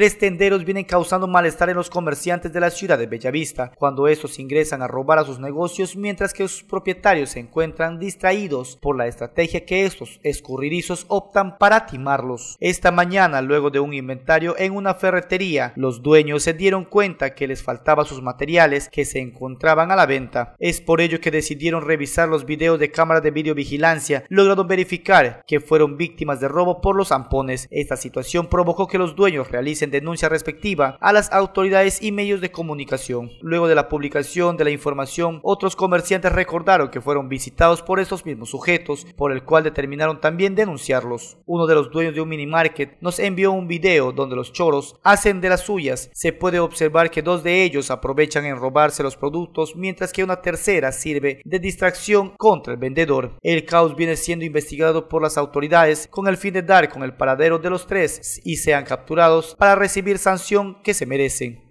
tres tenderos vienen causando malestar en los comerciantes de la ciudad de Bellavista, cuando estos ingresan a robar a sus negocios mientras que sus propietarios se encuentran distraídos por la estrategia que estos escurridizos optan para timarlos. Esta mañana, luego de un inventario en una ferretería, los dueños se dieron cuenta que les faltaba sus materiales que se encontraban a la venta. Es por ello que decidieron revisar los videos de cámaras de videovigilancia, logrando verificar que fueron víctimas de robo por los zampones. Esta situación provocó que los dueños realicen denuncia respectiva a las autoridades y medios de comunicación. Luego de la publicación de la información, otros comerciantes recordaron que fueron visitados por estos mismos sujetos, por el cual determinaron también denunciarlos. Uno de los dueños de un mini market nos envió un video donde los choros hacen de las suyas. Se puede observar que dos de ellos aprovechan en robarse los productos, mientras que una tercera sirve de distracción contra el vendedor. El caos viene siendo investigado por las autoridades con el fin de dar con el paradero de los tres y sean capturados para recibir sanción que se merecen.